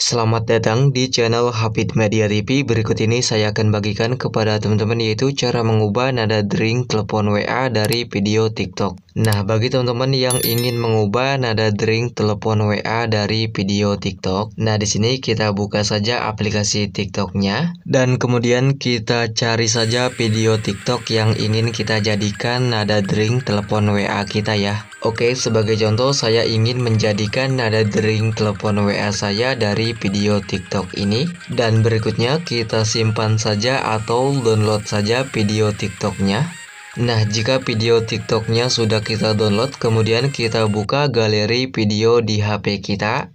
Selamat datang di channel Habit Media TV. Berikut ini saya akan bagikan kepada teman-teman yaitu cara mengubah nada dering telepon WA dari video TikTok. Nah, bagi teman-teman yang ingin mengubah nada dering telepon WA dari video TikTok, nah di sini kita buka saja aplikasi TikToknya dan kemudian kita cari saja video TikTok yang ingin kita jadikan nada dering telepon WA kita ya. Oke, sebagai contoh saya ingin menjadikan nada dering telepon WA saya dari video TikTok ini dan berikutnya kita simpan saja atau download saja video TikToknya. Nah, jika video TikToknya sudah kita download, kemudian kita buka galeri video di HP kita.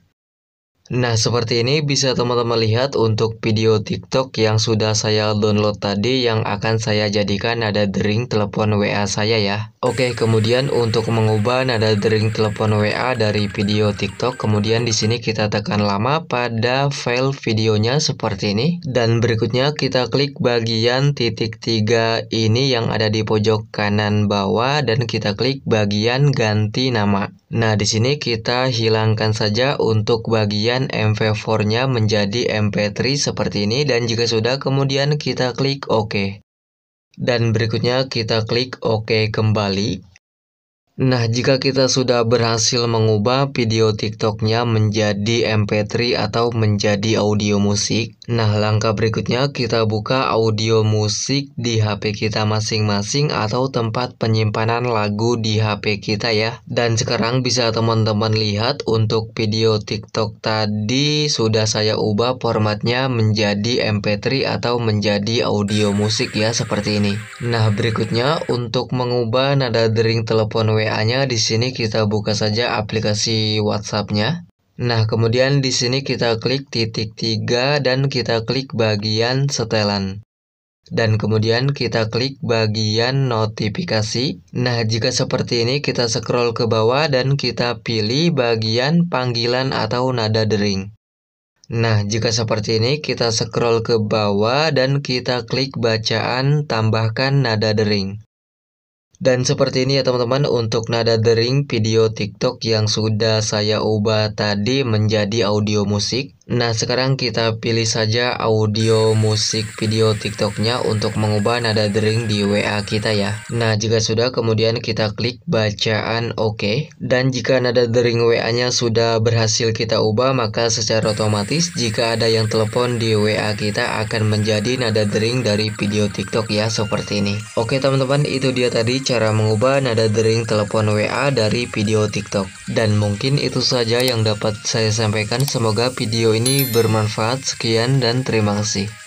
Nah seperti ini bisa teman-teman lihat untuk video tiktok yang sudah saya download tadi yang akan saya jadikan nada dering telepon WA saya ya Oke kemudian untuk mengubah nada dering telepon WA dari video tiktok kemudian di sini kita tekan lama pada file videonya seperti ini Dan berikutnya kita klik bagian titik tiga ini yang ada di pojok kanan bawah dan kita klik bagian ganti nama Nah di sini kita hilangkan saja untuk bagian kemudian mp4-nya menjadi mp3 seperti ini dan jika sudah kemudian kita klik OK. Dan berikutnya kita klik OK kembali. Nah, jika kita sudah berhasil mengubah video TikToknya menjadi MP3 atau menjadi audio musik, nah langkah berikutnya kita buka audio musik di HP kita masing-masing atau tempat penyimpanan lagu di HP kita ya. Dan sekarang bisa teman-teman lihat untuk video TikTok tadi sudah saya ubah formatnya menjadi MP3 atau menjadi audio musik ya seperti ini. Nah, berikutnya untuk mengubah nada dering telepon WA WA-nya di sini kita buka saja aplikasi WhatsApp-nya. Nah, kemudian di sini kita klik titik tiga dan kita klik bagian setelan. Dan kemudian kita klik bagian notifikasi. Nah, jika seperti ini kita scroll ke bawah dan kita pilih bagian panggilan atau nada dering. Nah, jika seperti ini, kita scroll ke bawah dan kita klik bacaan tambahkan nada dering. Dan seperti ini ya teman-teman untuk nada dering video TikTok yang sudah saya ubah tadi menjadi audio musik. Nah sekarang kita pilih saja audio musik video tiktoknya untuk mengubah nada dering di WA kita ya Nah jika sudah kemudian kita klik bacaan oke Dan jika nada dering WA nya sudah berhasil kita ubah maka secara otomatis jika ada yang telepon di WA kita akan menjadi nada dering dari video tiktok ya seperti ini Oke teman-teman itu dia tadi cara mengubah nada dering telepon WA dari video tiktok Dan mungkin itu saja yang dapat saya sampaikan semoga video ini bermanfaat. Sekian dan terima kasih.